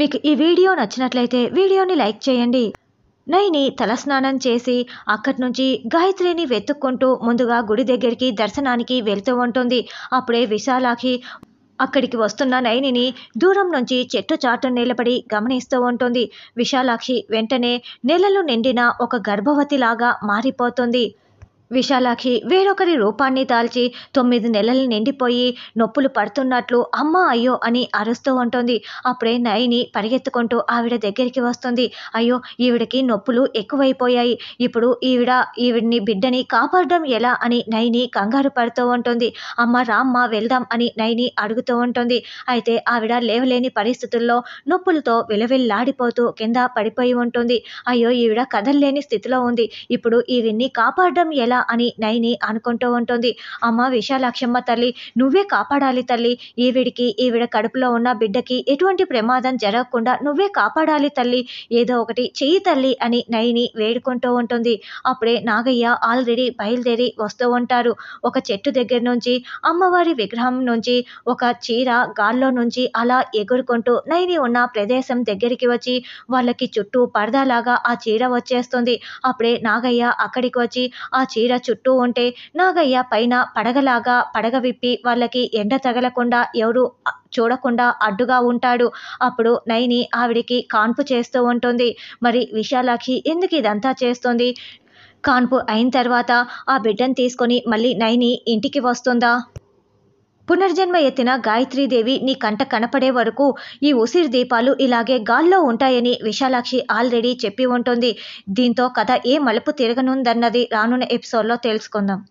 మీకు ఈ వీడియో నచ్చినట్లయితే వీడియోని లైక్ చేయండి నైని తలస్నానం చేసి అక్కడి నుంచి గాయత్రిని వెతుక్కుంటూ ముందుగా గుడి దగ్గరికి దర్శనానికి వెళ్తూ ఉంటుంది అప్పుడే విశాలాఖి అక్కడికి వస్తున్న నయనిని దూరం నుంచి చెట్టు చాటు నిలబడి గమనిస్తూ ఉంటుంది విశాలాక్షి వెంటనే నెలలు నిండిన ఒక గర్భవతిలాగా మారిపోతుంది విశాలాఖి వేరొకరి రూపాన్ని దాల్చి తొమ్మిది నెలలు నిండిపోయి నొప్పులు పడుతున్నట్లు అమ్మ అయ్యో అని అరుస్తూ ఉంటుంది అప్పుడే నయని పరిగెత్తుకుంటూ ఆవిడ దగ్గరికి వస్తుంది అయ్యో ఈవిడకి నొప్పులు ఎక్కువైపోయాయి ఇప్పుడు ఈవిడ ఈవిడిని బిడ్డని కాపాడడం ఎలా అని నయని కంగారు పడుతూ ఉంటుంది అమ్మ రామ్మ వెళ్దాం అని నయని అడుగుతూ ఉంటుంది అయితే ఆవిడ లేవలేని పరిస్థితుల్లో నొప్పులతో విలవిల్లాడిపోతూ కింద పడిపోయి ఉంటుంది అయ్యో ఈవిడ కదల్లేని స్థితిలో ఉంది ఇప్పుడు ఈవిడ్ని కాపాడడం ఎలా అని నైని అనుకుంటూ ఉంటుంది అమ్మ విశాలాక్షమ్మ తల్లి నువ్వే కాపాడాలి తల్లి ఈవిడికి ఈవిడ కడుపులో ఉన్న బిడ్డకి ఎటువంటి ప్రమాదం జరగకుండా నువ్వే కాపాడాలి తల్లి ఏదో ఒకటి చెయ్యి తల్లి అని నైని వేడుకుంటూ ఉంటుంది అప్పుడే నాగయ్య ఆల్రెడీ బయలుదేరి వస్తూ ఉంటారు ఒక చెట్టు దగ్గర నుంచి అమ్మవారి విగ్రహం నుంచి ఒక చీర గాల్లో నుంచి అలా ఎగురుకుంటూ నైని ఉన్న ప్రదేశం దగ్గరికి వచ్చి వాళ్ళకి చుట్టూ పరదాలాగా ఆ చీర వచ్చేస్తుంది అప్పుడే నాగయ్య అక్కడికి వచ్చి ఆ చీర ఇలా చుట్టూ ఉంటే నాగయ్య పైన పడగలాగా పడగ విప్పి వాళ్ళకి ఎండ తగలకుండా ఎవరు చూడకుండా అడ్డుగా ఉంటాడు అప్పుడు నైని ఆవిడికి కాన్పు చేస్తూ ఉంటుంది మరి విశాలాఖి ఎందుకు ఇదంతా చేస్తుంది కాన్పు అయిన తర్వాత ఆ బిడ్డను తీసుకొని మళ్ళీ నైని ఇంటికి వస్తుందా పునర్జన్మ ఎత్తిన గాయత్రీదేవి నీ కంట కనపడే వరకు ఈ ఉసిరి దీపాలు ఇలాగే గాల్లో ఉంటాయని విశాలాక్షి ఆల్రెడీ చెప్పి ఉంటుంది దీంతో కథ ఏ మలుపు తిరగనుందన్నది రానున్న ఎపిసోడ్లో తెలుసుకుందాం